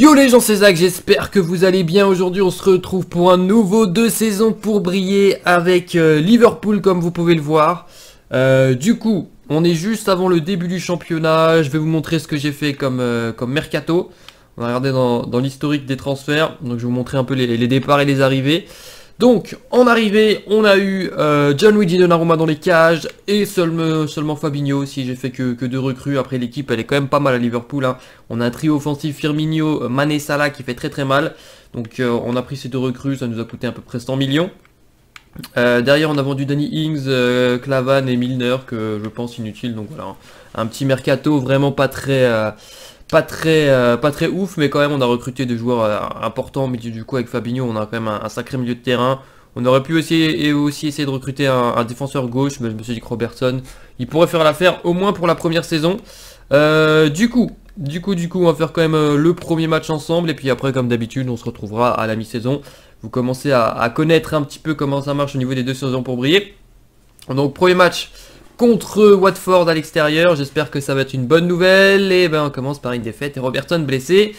Yo les gens, c'est Zach, j'espère que vous allez bien. Aujourd'hui, on se retrouve pour un nouveau deux saisons pour briller avec euh, Liverpool, comme vous pouvez le voir. Euh, du coup, on est juste avant le début du championnat. Je vais vous montrer ce que j'ai fait comme, euh, comme mercato. On va regarder dans, l'historique des transferts. Donc, je vais vous montrer un peu les, les départs et les arrivées. Donc, en arrivée, on a eu euh, John Luigi Naroma dans les cages et seulement, seulement Fabinho, si j'ai fait que, que, deux recrues. Après, l'équipe, elle est quand même pas mal à Liverpool. Hein. On a un trio offensif Firmino, euh, Mané, qui fait très très mal. Donc, euh, on a pris ces deux recrues, ça nous a coûté à peu près 100 millions. derrière, on a vendu Danny Ings, Clavan et Milner, que je pense inutile. Donc voilà, hein. un, petit mercato vraiment pas très, pas très, euh, pas très ouf, mais quand même on a recruté des joueurs euh, importants au milieu du coup avec Fabinho, on a quand même un, sacré milieu de terrain. On aurait pu aussi, et aussi essayer de recruter un, défenseur gauche, mais je me suis dit que Robertson, il pourrait faire l'affaire au moins pour la première saison. Euh, du coup, du coup, du coup, on va faire quand même le premier match ensemble, et puis après, comme d'habitude, on se retrouvera à la mi-saison. Vous commencez à, à, connaître un petit peu comment ça marche au niveau des deux saisons pour briller. Donc premier match, contre Watford à l'extérieur. J'espère que ça va être une bonne nouvelle. Et ben on commence par une défaite et Robertson blessé.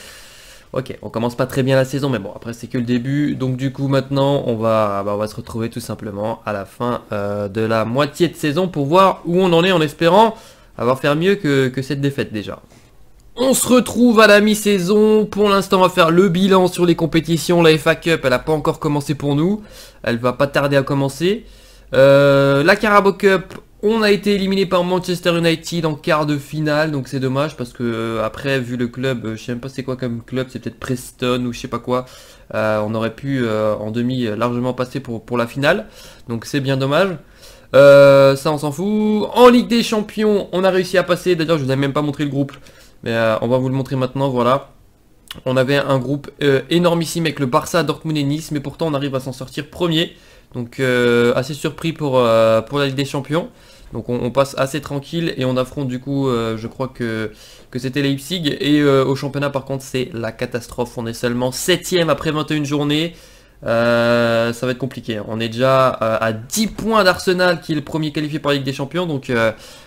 Ok, on commence pas très bien la saison, mais bon, après c'est que le début. Donc du coup, maintenant, on va, ah bah, on va se retrouver tout simplement à la fin euh, de la moitié de saison pour voir où on en est en espérant avoir fait mieux que, cette défaite déjà. On se retrouve à la mi-saison. Pour l'instant, on va faire le bilan sur les compétitions. La FA Cup, elle n'a pas encore commencé pour nous. Elle va pas tarder à commencer. Euh, la Carabao Cup, on a été éliminé par Manchester United en quart de finale, donc c'est dommage parce que euh, après, vu le club, je euh, je sais même pas c'est quoi comme club, c'est peut-être Preston ou je sais pas quoi, euh, on aurait pu en demi largement passer pour, pour la finale, donc c'est bien dommage. ça on s'en fout. En Ligue des Champions, on a réussi à passer, d'ailleurs je vous avais même pas montré le groupe, mais on va vous le montrer maintenant, voilà. On avait un groupe énormissime avec le Barça, Dortmund et Nice, mais pourtant on arrive à s'en sortir premier. Donc assez surpris pour, pour la Ligue des Champions. Donc on, passe assez tranquille et on affronte du coup, euh, je crois que, que c'était Leipzig. Et euh, au championnat par contre c'est la catastrophe, on est seulement 7ème après 21 journées. Euh, ça va être compliqué. On est déjà à 10 points d'Arsenal qui est le premier qualifié par la Ligue des Champions. Donc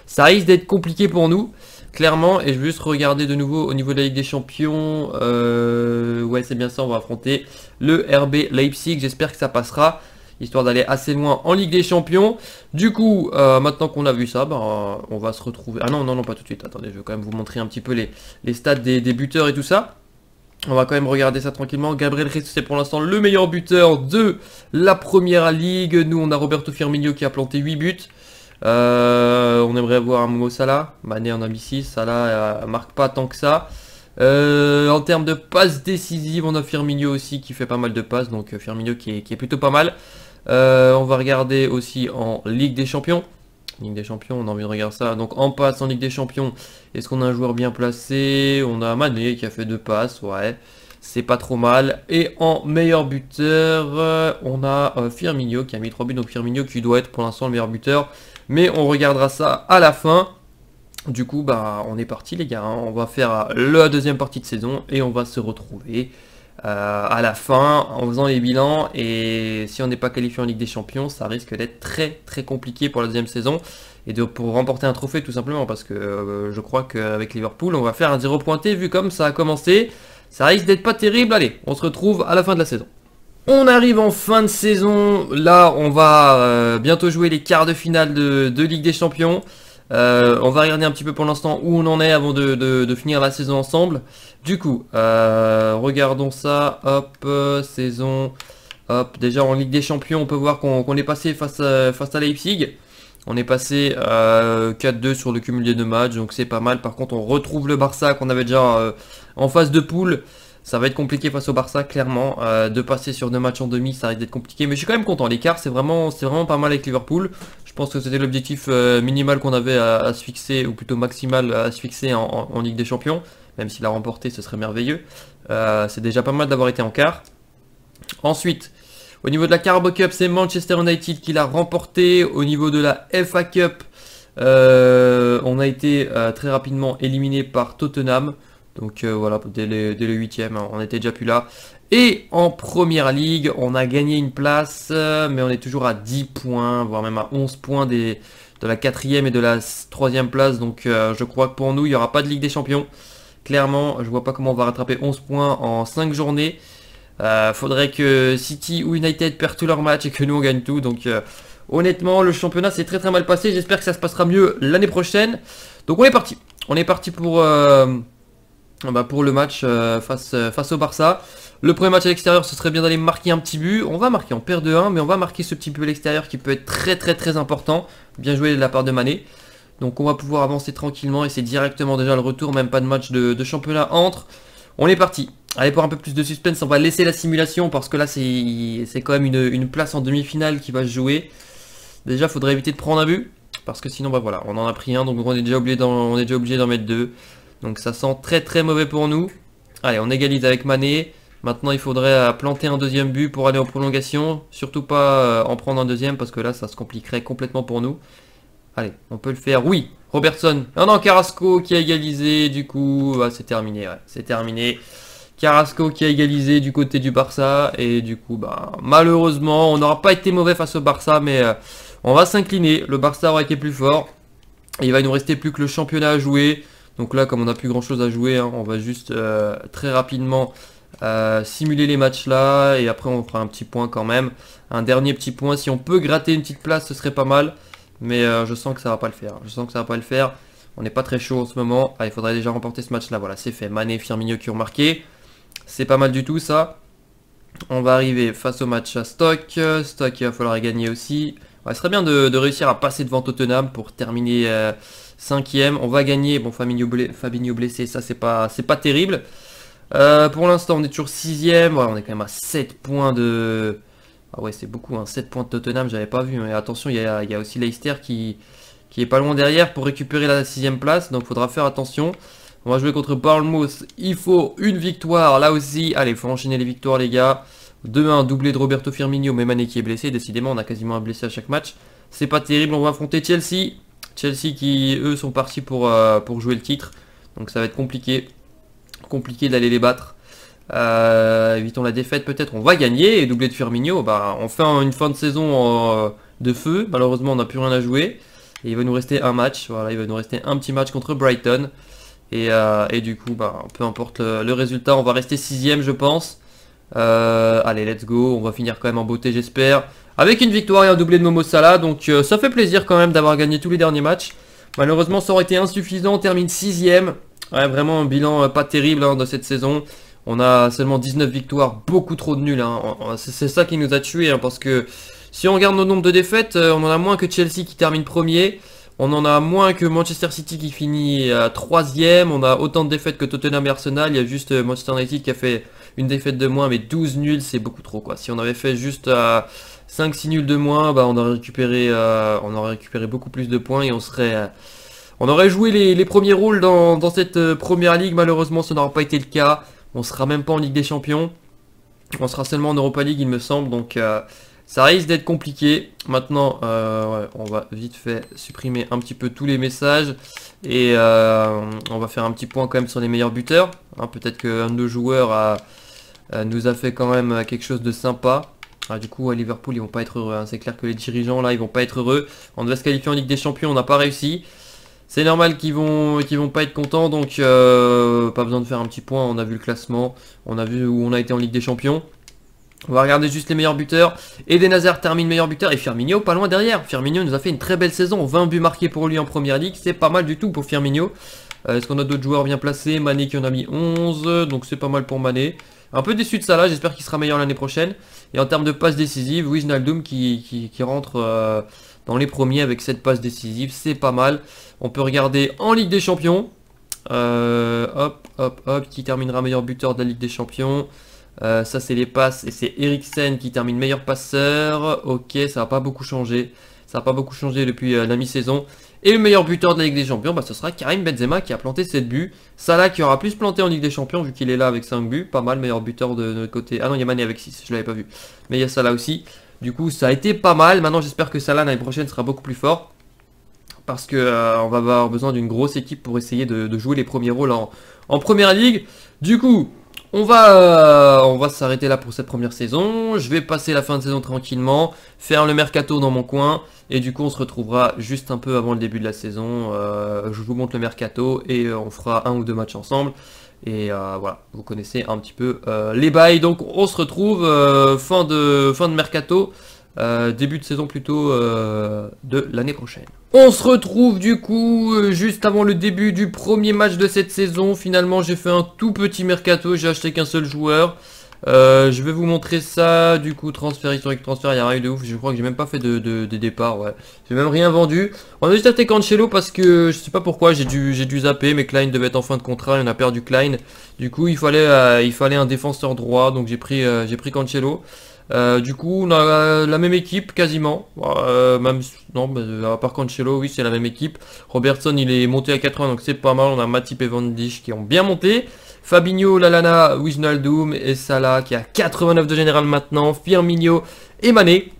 ça risque d'être compliqué pour nous. Clairement, et je vais juste regarder de nouveau au niveau de la Ligue des Champions. ouais, c'est bien ça, on va affronter le RB Leipzig. J'espère que ça passera histoire d'aller assez loin en Ligue des Champions. Du coup, euh, maintenant qu'on a vu ça, bah, on va se retrouver... Ah non, non, non, pas tout de suite. Attendez, je vais quand même vous montrer un petit peu les, les stats des, buteurs et tout ça. On va quand même regarder ça tranquillement. Gabriel Jesus c'est pour l'instant le meilleur buteur de la Première Ligue. Nous, on a Roberto Firmino qui a planté 8 buts. Euh, on aimerait avoir un mot Salah. Mané en a mis 6. Salah ne euh, marque pas tant que ça. en termes de passes décisives, on a Firmino aussi qui fait pas mal de passes. Donc Firmino qui est plutôt pas mal. Euh, on va regarder aussi en Ligue des Champions. Ligue des Champions, on a envie de regarder ça. Donc en passe en Ligue des Champions, est-ce qu'on a un joueur bien placé On a Mané qui a fait deux passes, ouais. C'est pas trop mal. Et en meilleur buteur, euh, on a euh, Firmino qui a mis trois buts. Donc Firmino qui doit être pour l'instant le meilleur buteur. Mais on regardera ça à la fin. Du coup, bah, on est parti les gars. Hein. On va faire la deuxième partie de saison et on va se retrouver euh, à la fin en faisant les bilans. Et si on n'est pas qualifié en Ligue des Champions, ça risque d'être très très compliqué pour la deuxième saison et de, pour remporter un trophée tout simplement parce que euh, je crois qu'avec Liverpool, on va faire un 0 pointé vu comme ça a commencé. Ça risque d'être pas terrible. Allez, on se retrouve à la fin de la saison. On arrive en fin de saison. Là, on va euh, bientôt jouer les quarts de finale de Ligue des Champions. Euh, on va regarder un petit peu pour l'instant où on en est avant de, de, finir la saison ensemble. Du coup, euh, regardons ça. Hop, euh, saison. Hop, déjà en Ligue des Champions, on peut voir qu'on est passé face à, face à Leipzig. On est passé 4-2 sur le cumul des deux matchs, donc c'est pas mal. Par contre, on retrouve le Barça qu'on avait déjà en phase de poule. Ça va être compliqué face au Barça, clairement. Euh, de passer sur deux matchs en demi, ça risque d'être compliqué. Mais je suis quand même content. L'écart, c'est vraiment, c'est vraiment pas mal avec Liverpool. Je pense que c'était l'objectif euh, minimal qu'on avait à, se fixer, ou plutôt maximal à se fixer en, Ligue des Champions. Même s'il a remporté, ce serait merveilleux. Euh, c'est déjà pas mal d'avoir été en quart. Ensuite, au niveau de la Carabao Cup, c'est Manchester United qui l'a remporté. Au niveau de la FA Cup, on a été très rapidement éliminé par Tottenham. Donc euh, voilà, dès, le 8ème, hein, on était déjà plus là. Et en première ligue, on a gagné une place, euh, mais on est toujours à 10 points, voire même à 11 points des, de la 4ème et de la 3ème place. Donc euh, je crois que pour nous, il n'y aura pas de Ligue des Champions. Clairement, je vois pas comment on va rattraper 11 points en 5 journées. Il faudrait que City ou United perdent tous leurs matchs et que nous on gagne tout. Donc honnêtement, le championnat s'est très très mal passé. J'espère que ça se passera mieux l'année prochaine. Donc on est parti. On est parti pour... Bah, pour le match euh, euh, face, au Barça. Le premier match à l'extérieur, ce serait bien d'aller marquer un petit but. On va marquer, on perd de 1, mais on va marquer ce petit but à l'extérieur qui peut être très très très important. Bien joué de la part de Mané. Donc on va pouvoir avancer tranquillement et c'est directement déjà le retour, même pas de match de, championnat entre. On est parti. Allez, pour un peu plus de suspense, on va laisser la simulation parce que là, c'est quand même une, place en demi-finale qui va se jouer. Déjà, faudrait éviter de prendre un but parce que sinon, bah voilà, on en a pris un, donc on est déjà obligé d'en mettre deux. Donc ça sent très très mauvais pour nous. Allez, on égalise avec Mané. Maintenant, il faudrait euh, planter un deuxième but pour aller en prolongation. Surtout pas euh, en prendre un deuxième parce que là, ça se compliquerait complètement pour nous. Allez, on peut le faire. Oui, Robertson. Non, non, Carrasco qui a égalisé. Du coup, ah, c'est terminé. c'est terminé. Carrasco qui a égalisé du côté du Barça. Et du coup, bah, malheureusement, on n'aura pas été mauvais face au Barça. Mais euh, on va s'incliner. Le Barça aura été plus fort. il va nous rester plus que le championnat à jouer. Donc là, comme on n'a plus grand chose à jouer, hein, on va juste euh, très rapidement euh, simuler les matchs là. Et après, on fera un petit point quand même. Un dernier petit point. Si on peut gratter une petite place, ce serait pas mal. Mais euh, je sens que ça va pas le faire. Je sens que ça va pas le faire. On n'est pas très chaud en ce moment. Ah, il faudrait déjà remporter ce match là. Voilà, c'est fait. Mané, Firmino qui ont marqué. C'est pas mal du tout ça. On va arriver face au match à Stock. Stock, il va falloir gagner aussi. ce serait bien de, réussir à passer devant Tottenham pour terminer Cinquième, on va gagner. Bon, Fabinho, blessé, ça c'est pas, c'est pas terrible. Euh, pour l'instant, on est toujours sixième. Ouais, on est quand même à 7 points de... Ah ouais, c'est beaucoup, hein. 7 points de Tottenham, j'avais pas vu. Mais attention, il y a, aussi Leicester qui, qui est pas loin derrière pour récupérer la sixième place. Donc, faudra faire attention. On va jouer contre Bournemouth. Il faut une victoire, là aussi. Allez, faut enchaîner les victoires, les gars. Demain, un doublé de Roberto Firmino, mais Mané qui est blessé. Décidément, on a quasiment un blessé à chaque match. C'est pas terrible, on va affronter Chelsea. Chelsea qui eux sont partis pour, euh, pour jouer le titre. Donc ça va être compliqué. Compliqué d'aller les battre. Euh, évitons la défaite peut-être. On va gagner. Et doublé de Firmino. Bah, on fait une fin de saison euh, de feu. Malheureusement on n'a plus rien à jouer. Et il va nous rester un match. Voilà, il va nous rester un petit match contre Brighton. Et, du coup, bah, peu importe le, le, résultat, on va rester sixième je pense. allez, let's go. On va finir quand même en beauté j'espère. Avec une victoire et un doublé de Momo Salah, donc euh, ça fait plaisir quand même d'avoir gagné tous les derniers matchs. Malheureusement, ça aurait été insuffisant, on termine 6ème. Ouais, vraiment un bilan euh, pas terrible hein, de cette saison. On a seulement 19 victoires, beaucoup trop de nuls. Hein. C'est ça qui nous a tués, hein, parce que si on regarde nos nombres de défaites, euh, on en a moins que Chelsea qui termine premier. On en a moins que Manchester City qui finit à 3ème. On a autant de défaites que Tottenham et Arsenal. Il y a juste Manchester United qui a fait une défaite de moins, mais 12 nuls, c'est beaucoup trop. quoi. Si on avait fait juste 5 6 nuls de moins, bah, on aurait récupéré euh, on aurait récupéré beaucoup plus de points et on serait euh, on aurait joué les, premiers rôles dans, cette euh, première ligue, malheureusement ce n'aura pas été le cas. On sera même pas en Ligue des Champions. On sera seulement en Europa League il me semble, donc ça risque d'être compliqué. Maintenant, on va vite fait supprimer un petit peu tous les messages. Et on va faire un petit point quand même sur les meilleurs buteurs. Hein, peut-être qu'un de nos joueurs nous a fait quand même quelque chose de sympa. Ah, du coup, à Liverpool, ils vont pas être heureux. Hein. C'est clair que les dirigeants, là, ils vont pas être heureux. On devait se qualifier en Ligue des Champions, on n'a pas réussi. C'est normal qu'ils vont, qu'ils vont pas être contents, donc euh, pas besoin de faire un petit point. On a vu le classement, on a vu où on a été en Ligue des Champions. On va regarder juste les meilleurs buteurs. Eden Hazard termine meilleur buteur et Firmino pas loin derrière. Firmino nous a fait une très belle saison. 20 buts marqués pour lui en première ligue. C'est pas mal du tout pour Firmino. Euh, est-ce qu'on a d'autres joueurs bien placés Mané qui en a mis 11. Donc c'est pas mal pour Mané. Un peu déçu de ça là, j'espère qu'il sera meilleur l'année prochaine. Et en termes de passes décisives, Wijnaldum qui, qui, rentre euh, dans les premiers avec cette passe décisive, c'est pas mal. On peut regarder en Ligue des Champions. Euh, hop, hop, hop, qui terminera meilleur buteur de la Ligue des Champions. Euh, ça c'est les passes et c'est Eriksen qui termine meilleur passeur. Ok, ça n'a pas beaucoup changé. Ça n'a pas beaucoup changé depuis la mi-saison. Et le meilleur buteur de la Ligue des Champions, bah, ce sera Karim Benzema qui a planté 7 buts. Salah qui aura plus planté en Ligue des Champions vu qu'il est là avec 5 buts. Pas mal, meilleur buteur de notre côté. Ah non, il y a Mané avec 6, je l'avais pas vu. Mais il y a Salah aussi. Du coup, ça a été pas mal. Maintenant, j'espère que Salah l'année prochaine sera beaucoup plus fort. Parce qu'on euh, va avoir besoin d'une grosse équipe pour essayer de, jouer les premiers rôles en, en première ligue. Du coup, on va, euh, on va s'arrêter là pour cette première saison. Je vais passer la fin de saison tranquillement, faire le mercato dans mon coin, et du coup on se retrouvera juste un peu avant le début de la saison. Euh, je vous montre le mercato et euh, on fera un ou deux matchs ensemble. Et voilà, vous connaissez un petit peu les bails. Donc on se retrouve fin, de, fin de mercato. Euh, début de saison plutôt euh, de l'année prochaine. On se retrouve du coup euh, juste avant le début du premier match de cette saison. Finalement j'ai fait un tout petit mercato, j'ai acheté qu'un seul joueur. je vais vous montrer ça, du coup transfert historique, transfert, il n'y a rien de ouf, je crois que j'ai même pas fait de, de, départ, ouais. J'ai même rien vendu. On a juste acheté Cancelo parce que je sais pas pourquoi, j'ai dû, dû zapper, mais Klein devait être en fin de contrat, et on a perdu Klein. Du coup il fallait, il fallait un défenseur droit, donc j'ai pris, j'ai pris Cancelo. Euh, du coup, on a la même équipe quasiment. Bah, euh, même, non, bah, euh, par contre Cancelo, oui, c'est la même équipe. Robertson, il est monté à 80, donc c'est pas mal. On a Matip et Van qui ont bien monté. Fabinho, Lalana, Wijnaldum et Salah qui a 89 de général maintenant. Firmino et Mané.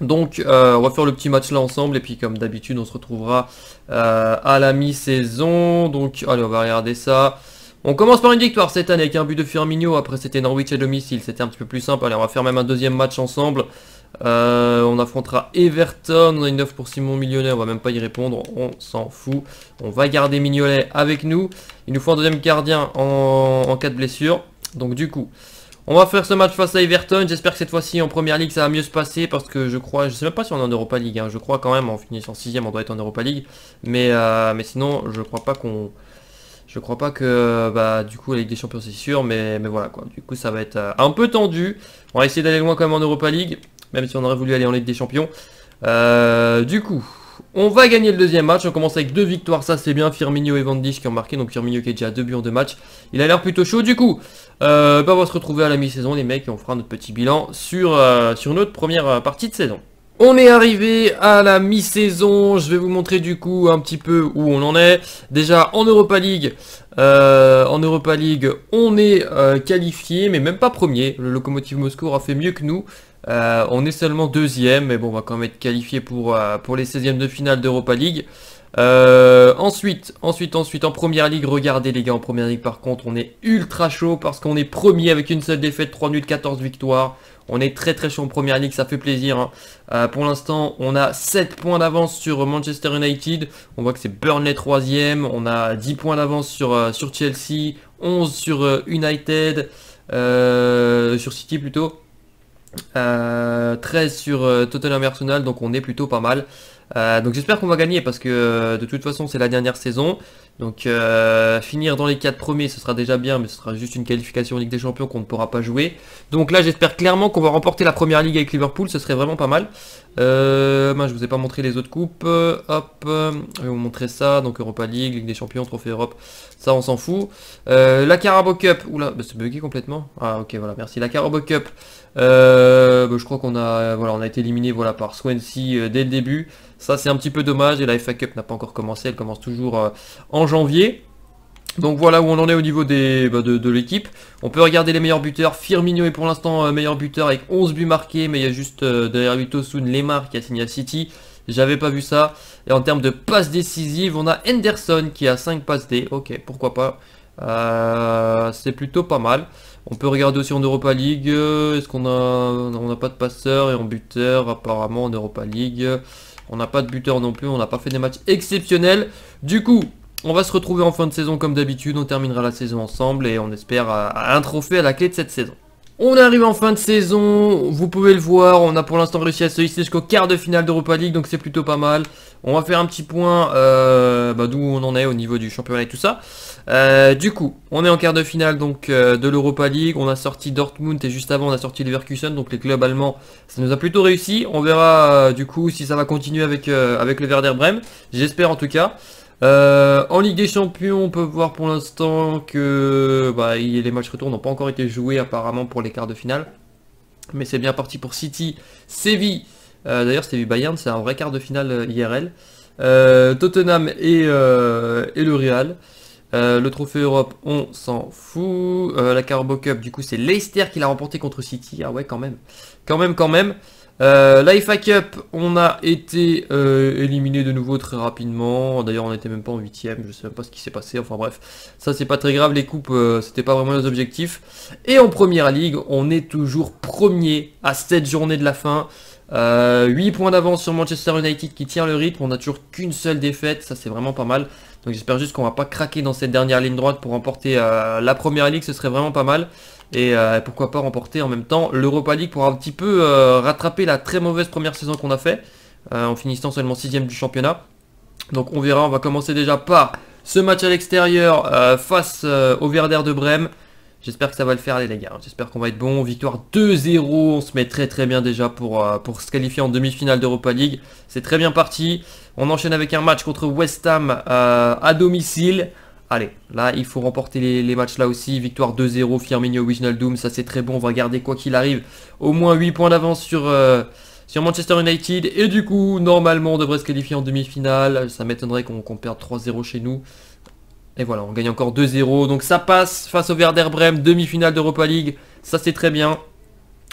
Donc, on va faire le petit match là ensemble. Et puis, comme d'habitude, on se retrouvera à la mi-saison. Donc, allez, on va regarder ça. On commence par une victoire cette année avec un but de Firmino. Après, c'était Norwich à domicile. C'était un petit peu plus simple. Allez, on va faire même un deuxième match ensemble. Euh, on affrontera Everton. On a une offre pour Simon millionnaire On va même pas y répondre. On s'en fout. On va garder Mignolet avec nous. Il nous faut un deuxième gardien en, cas de blessure. Donc, du coup, on va faire ce match face à Everton. J'espère que cette fois-ci en première ligue ça va mieux se passer parce que je crois, je sais même pas si on est en Europa League. Hein. Je crois quand même en finissant sixième on doit être en Europa League. Mais, euh, mais sinon je crois pas qu'on je crois pas que bah du coup la Ligue des Champions c'est sûr, mais, mais voilà quoi. Du coup ça va être euh, un peu tendu. On va essayer d'aller loin quand même en Europa League, même si on aurait voulu aller en Ligue des Champions. Euh, du coup, on va gagner le deuxième match. On commence avec deux victoires, ça c'est bien. Firmino et Van qui ont marqué, donc Firmino qui est déjà à deux buts en deux matchs. Il a l'air plutôt chaud du coup. Euh, bah, on va se retrouver à la mi-saison les mecs et on fera notre petit bilan sur, sur notre première partie de saison. On est arrivé à la mi-saison, je vais vous montrer du coup un petit peu où on en est. Déjà en Europa League, euh, en Europa League on est euh, qualifié mais même pas premier. Le Lokomotiv Moscou aura fait mieux que nous. Euh, on est seulement deuxième mais bon on va quand même être qualifié pour, pour les 16e de finale d'Europa League. Euh, ensuite, ensuite, ensuite, en première ligue, regardez les gars, en première ligue par contre, on est ultra chaud parce qu'on est premier avec une seule défaite, 3 nuls, 14 victoires. On est très très chaud en première ligue, ça fait plaisir. Hein. Euh, pour l'instant, on a 7 points d'avance sur euh, Manchester United. On voit que c'est Burnley 3 On a 10 points d'avance sur, sur, Chelsea, 11 sur United, sur City plutôt. 13 sur Tottenham Arsenal, donc on est plutôt pas mal. Euh, donc j'espère qu'on va gagner parce que euh, de toute façon c'est la dernière saison. Donc euh, finir dans les 4 premiers ce sera déjà bien mais ce sera juste une qualification Ligue des Champions qu'on ne pourra pas jouer. Donc là j'espère clairement qu'on va remporter la première ligue avec Liverpool, ce serait vraiment pas mal. Moi je vous ai pas montré les autres coupes. hop, je vais vous montrer ça. Donc Europa League, Ligue des Champions, Trophée Europe, ça on s'en fout. la Carabao Cup, oula, bah, c'est bugué complètement. Ah ok voilà, merci. La Carabao Cup, euh, bah, je crois qu'on a, voilà, on a été éliminé voilà, par Swansea euh, dès le début. Ça c'est un petit peu dommage et la FA Cup n'a pas encore commencé, elle commence toujours euh, en janvier. Donc voilà où on en est au niveau bah, de, l'équipe. On peut regarder les meilleurs buteurs. Firmino est pour l'instant meilleur buteur avec 11 buts marqués, mais il y a juste derrière lui Tosun Lemar qui a signé à City. J'avais pas vu ça. Et en termes de passes décisives, on a Henderson qui a 5 passes D. Ok, pourquoi pas. C'est plutôt pas mal. On peut regarder aussi en Europa League. Euh, est-ce qu'on a, n'a pas de passeur et en buteur apparemment en Europa League. On n'a pas de buteur non plus. On n'a pas fait des matchs exceptionnels. Du coup, on va se retrouver en fin de saison comme d'habitude. On terminera la saison ensemble et on espère un trophée à la clé de cette saison. On arrive en fin de saison, vous pouvez le voir, on a pour l'instant réussi à se hisser jusqu'au quart de finale d'Europa League, donc c'est plutôt pas mal. On va faire un petit point euh, bah, d'où on en est au niveau du championnat et tout ça. Euh, du coup, on est en quart de finale donc euh, de l'Europa League, on a sorti Dortmund et juste avant on a sorti Leverkusen, donc les clubs allemands, ça nous a plutôt réussi. On verra du coup si ça va continuer avec, avec le Werder Bremen, j'espère en tout cas. Euh, en Ligue des Champions, on peut voir pour l'instant que bah, les matchs retour n'ont pas encore été joués apparemment pour les quarts de finale. Mais c'est bien parti pour City, Séville. Euh, d'ailleurs, Séville-Bayern, c'est un vrai quart de finale euh, IRL. Tottenham et, et, le Real. le trophée Europe, on s'en fout. la Carbo Cup, du coup, c'est Leicester qui l'a remporté contre City. Ah ouais, quand même. Quand même, quand même. Euh, Life Hack Up, on a été euh, éliminé de nouveau très rapidement. D'ailleurs, on n'était même pas en huitième. Je sais même pas ce qui s'est passé. Enfin bref, ça c'est pas très grave. Les coupes, euh, c'était pas vraiment nos objectifs. Et en première ligue, on est toujours premier à cette journée de la fin. 8 points d'avance sur Manchester United qui tient le rythme. On n'a toujours qu'une seule défaite. Ça c'est vraiment pas mal. Donc j'espère juste qu'on va pas craquer dans cette dernière ligne droite pour remporter la première ligue. Ce serait vraiment pas mal et euh, pourquoi pas remporter en même temps l'Europa League pour un petit peu euh, rattraper la très mauvaise première saison qu'on a fait euh, en finissant seulement sixième du championnat. Donc on verra, on va commencer déjà par ce match à l'extérieur face au Verder de Brême. J'espère que ça va le faire les gars, j'espère qu'on va être bon. Victoire 2-0, on se met très très bien déjà pour, pour se qualifier en demi-finale d'Europa League. C'est très bien parti. On enchaîne avec un match contre West Ham à domicile. Allez, là, il faut remporter les, matchs là aussi. Victoire 2-0, Firmino, doom ça c'est très bon. On va regarder quoi qu'il arrive au moins 8 points d'avance sur, euh, sur Manchester United. Et du coup, normalement, on devrait se qualifier en demi-finale. Ça m'étonnerait qu'on perde 3-0 chez nous. Et voilà, on gagne encore 2-0. Donc ça passe face au Werder Bremen, demi-finale d'Europa League. Ça c'est très bien.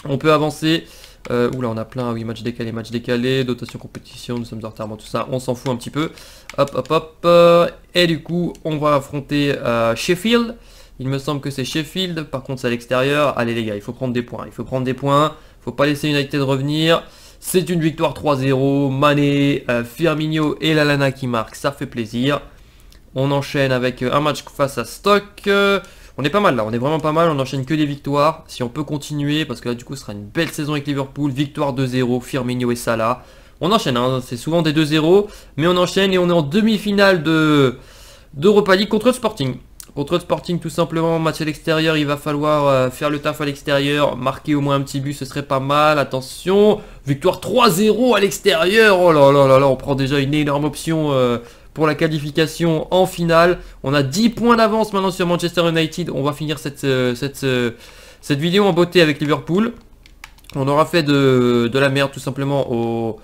On peut avancer. Euh, oula, on a plein, oui, match décalé, match décalé, dotation compétition, nous sommes en retard, tout ça, on s'en fout un petit peu. Hop, hop, hop. Euh, et du coup, on va affronter euh, Sheffield. Il me semble que c'est Sheffield, par contre c'est à l'extérieur. Allez les gars, il faut prendre des points, il faut prendre des points. Faut pas laisser United revenir. C'est une victoire 3-0. Mané, Firmino et Lalana qui marquent, ça fait plaisir. On enchaîne avec un match face à Stock. On est pas mal là, on est vraiment pas mal, on enchaîne que des victoires. Si on peut continuer, parce que là du coup ce sera une belle saison avec Liverpool, victoire 2-0, Firmino et Salah. On enchaîne, hein. c'est souvent des 2-0, mais on enchaîne et on est en demi-finale de d'Europa League contre Sporting. Contre Sporting tout simplement, match à l'extérieur, il va falloir euh, faire le taf à l'extérieur, marquer au moins un petit but, ce serait pas mal, attention, victoire 3-0 à l'extérieur, oh là là là là, on prend déjà une énorme option euh, pour la qualification en finale. On a 10 points d'avance maintenant sur Manchester United. On va finir cette, euh, cette, euh, cette vidéo en beauté avec Liverpool. On aura fait de, la merde tout simplement au,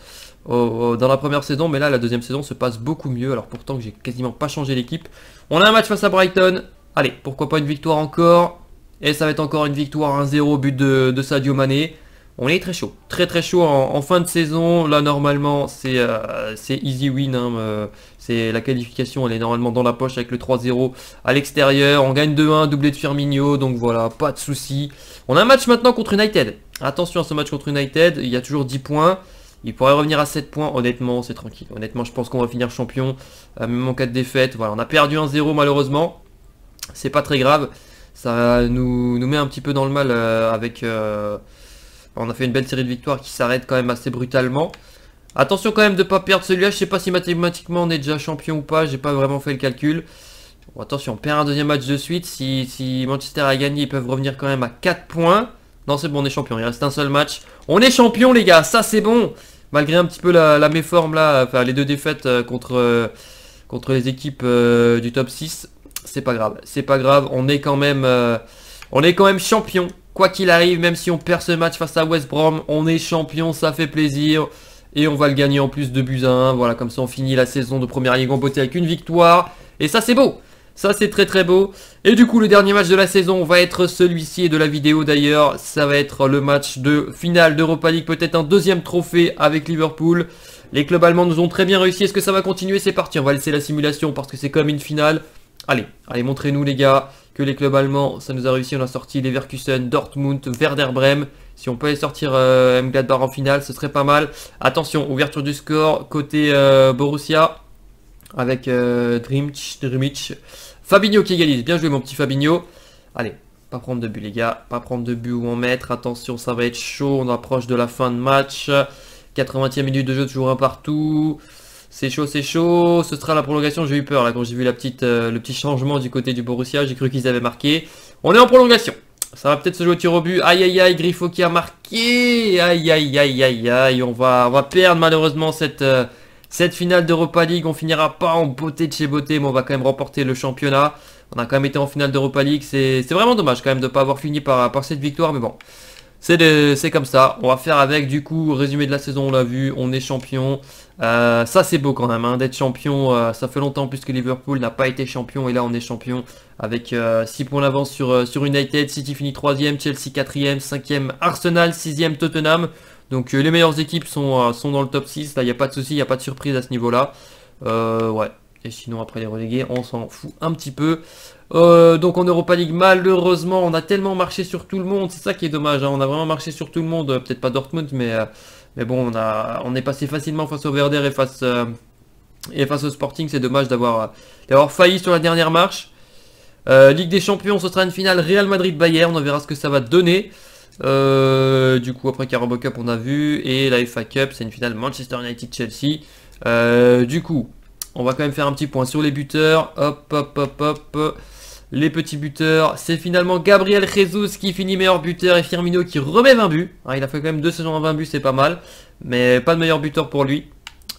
dans la première saison, mais là la deuxième saison se passe beaucoup mieux, alors pourtant que j'ai quasiment pas changé l'équipe. On a un match face à Brighton, allez, pourquoi pas une victoire encore, et ça va être encore une victoire 1-0 au but de, de Sadio Mané on est très chaud. Très très chaud en, fin de saison. Là normalement c'est euh, easy win. Hein, euh, c'est la qualification, elle est normalement dans la poche avec le 3-0 à l'extérieur. On gagne 2-1, doublé de Firmino, donc voilà, pas de souci. On a un match maintenant contre United. Attention à ce match contre United, il y a toujours 10 points. Il pourrait revenir à 7 points, honnêtement, c'est tranquille. Honnêtement, je pense qu'on va finir champion, euh, même en cas de défaite. Voilà, on a perdu 1-0 malheureusement. C'est pas très grave. Ça nous, nous, met un petit peu dans le mal avec on a fait une belle série de victoires qui s'arrête quand même assez brutalement. Attention quand même de ne pas perdre celui-là. Je sais pas si mathématiquement on est déjà champion ou pas. J'ai pas vraiment fait le calcul. attention, on perd un deuxième match de suite. Si, Manchester a gagné, ils peuvent revenir quand même à 4 points. Non, c'est bon, on est champion. Il reste un seul match. On est champion, les gars. Ça, c'est bon. Malgré un petit peu la, méforme, là. Enfin, les deux défaites euh, contre, euh, contre les équipes euh, du top 6. C'est pas grave. C'est pas grave. On est quand même, on est quand même champion. Quoi qu'il arrive, même si on perd ce match face à West Brom, on est champion, ça fait plaisir. Et on va le gagner en plus de buts à 1. Voilà, comme ça on finit la saison de première ligue en beauté avec une victoire. Et ça c'est beau ça c'est très très beau. Et du coup le dernier match de la saison va être celui-ci et de la vidéo d'ailleurs. Ça va être le match de finale d'Europa League. Peut-être un deuxième trophée avec Liverpool. Les clubs allemands nous ont très bien réussi. Est-ce que ça va continuer C'est parti. On va laisser la simulation parce que c'est comme une finale. Allez, allez montrez-nous les gars que les clubs allemands, ça nous a réussi. On a sorti Leverkusen, Dortmund, Werder Bremen. Si on peut aller sortir euh, Gladbach en finale, ce serait pas mal. Attention, ouverture du score côté euh, Borussia avec euh, Drimic, Fabinho qui égalise. Bien joué mon petit Fabinho. Allez, pas prendre de but les gars. Pas prendre de but ou en mettre. Attention, ça va être chaud. On approche de la fin de match. 80e minute de jeu, toujours un partout. C'est chaud, c'est chaud. Ce sera la prolongation. J'ai eu peur là quand j'ai vu euh, le petit changement du côté du Borussia. J'ai cru qu'ils avaient marqué. On est en prolongation. Ça va peut-être se jouer au tir au but. Aïe aïe aïe, Griffo qui a marqué. Aïe aïe aïe aïe aïe. On va, on va perdre malheureusement cette, euh, cette finale d'Europa League. On finira pas en beauté de chez beauté, mais on va quand même remporter le championnat. On a quand même été en finale d'Europa League. C'est vraiment dommage quand même de ne pas avoir fini par, par cette victoire, mais bon. C'est comme ça. On va faire avec, du coup, résumé de la saison, on l'a vu, on est champion. Euh, ça, c'est beau quand même, hein, d'être champion. Euh, ça fait longtemps puisque Liverpool n'a pas été champion, et là, on est champion avec 6 euh, points d'avance sur, sur United. City finit 3ème, Chelsea 4ème, 5ème, Arsenal 6ème, Tottenham. Donc, les meilleures équipes sont, dans le top 6. Là, il n'y a pas de souci, il n'y a pas de surprise à ce niveau-là. ouais, et sinon, après les relégués, on s'en fout un petit peu. Euh, donc en Europa League, malheureusement, on a tellement marché sur tout le monde. C'est ça qui est dommage. Hein. On a vraiment marché sur tout le monde. Euh, peut-être pas Dortmund, mais, euh, mais bon, on, a, on est passé facilement face au Verder et face, et face au Sporting. C'est dommage d'avoir failli sur la dernière marche. Ligue des Champions, ce sera une finale Real Madrid-Bayern. On verra ce que ça va donner. du coup, après Carabao Cup, on a vu. Et la FA Cup, c'est une finale Manchester United-Chelsea. du coup, on va quand même faire un petit point sur les buteurs. Hop, hop, hop, hop. Les petits buteurs. C'est finalement Gabriel Jesus qui finit meilleur buteur et Firmino qui remet 20 buts. Hein, il a fait quand même deux saisons à 20 buts, c'est pas mal. Mais pas de meilleur buteur pour lui.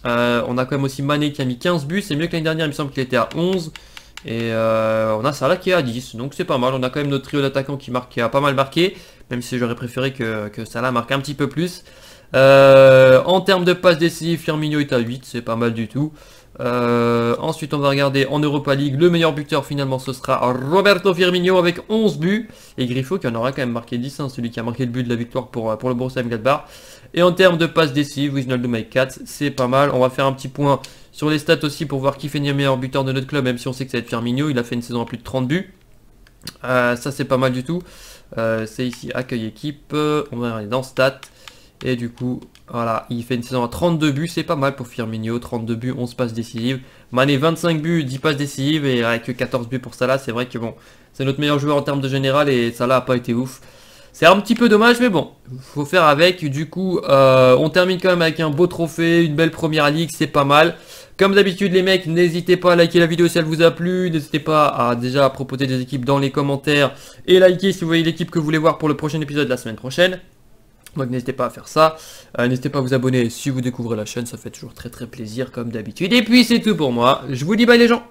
Euh, on a quand même aussi Mané qui a mis 15 buts. C'est mieux que l'année dernière, il me semble qu'il était à 11. Et euh, on a Salah qui est à 10. Donc c'est pas mal. On a quand même notre trio d'attaquants qui, a pas mal marqué. Même si j'aurais préféré que, que Salah marque un petit peu plus. Euh, en termes de passes décisives, Firmino est à 8, c'est pas mal du tout. Euh, ensuite, on va regarder en Europa League. Le meilleur buteur, finalement, ce sera Roberto Firmino avec 11 buts. Et Griffo qui en aura quand même marqué 10, hein, celui qui a marqué le but de la victoire euh, pour, le Borussia Mönchengladbach. Et en termes de passes décisives, Wijnaldum make 4, c'est pas mal. On va faire un petit point sur les stats aussi pour voir qui fait le meilleur buteur de notre club, même si on sait que ça va être Firmino. Il a fait une saison à plus de 30 buts. Euh, ça, c'est pas mal du tout. Euh, c'est ici, accueil équipe. on va aller dans stats. Et du coup, voilà, il fait une saison à 32 buts, c'est pas mal pour Firmino, 32 buts, 11 passes décisives. Mané 25 buts, 10 passes décisives et avec 14 buts pour Salah, c'est vrai que bon, c'est notre meilleur joueur en termes de général et Salah a pas été ouf. C'est un petit peu dommage, mais bon, faut faire avec. Du coup, euh, on termine quand même avec un beau trophée, une belle première ligue, c'est pas mal. Comme d'habitude, les mecs, n'hésitez pas à liker la vidéo si elle vous a plu. N'hésitez pas à déjà proposer des équipes dans les commentaires et liker si vous voyez l'équipe que vous voulez voir pour le prochain épisode la semaine prochaine. Donc n'hésitez pas à faire ça. Euh, n'hésitez pas à vous abonner si vous découvrez la chaîne, ça fait toujours très très plaisir comme d'habitude. Et puis c'est tout pour moi. Je vous dis bye les gens